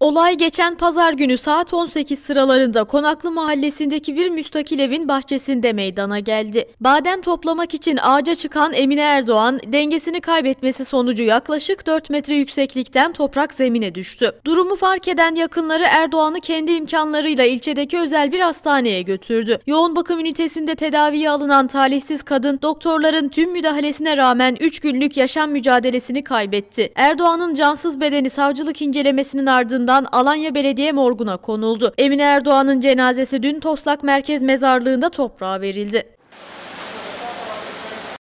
Olay geçen pazar günü saat 18 sıralarında Konaklı Mahallesi'ndeki bir müstakil evin bahçesinde meydana geldi. Badem toplamak için ağaca çıkan Emine Erdoğan dengesini kaybetmesi sonucu yaklaşık 4 metre yükseklikten toprak zemine düştü. Durumu fark eden yakınları Erdoğan'ı kendi imkanlarıyla ilçedeki özel bir hastaneye götürdü. Yoğun bakım ünitesinde tedaviye alınan talihsiz kadın doktorların tüm müdahalesine rağmen 3 günlük yaşam mücadelesini kaybetti. Erdoğan'ın cansız bedeni savcılık incelemesinin ardından tarafından Alanya Belediye Morgu'na konuldu. Emine Erdoğan'ın cenazesi dün Toslak Merkez Mezarlığı'nda toprağa verildi.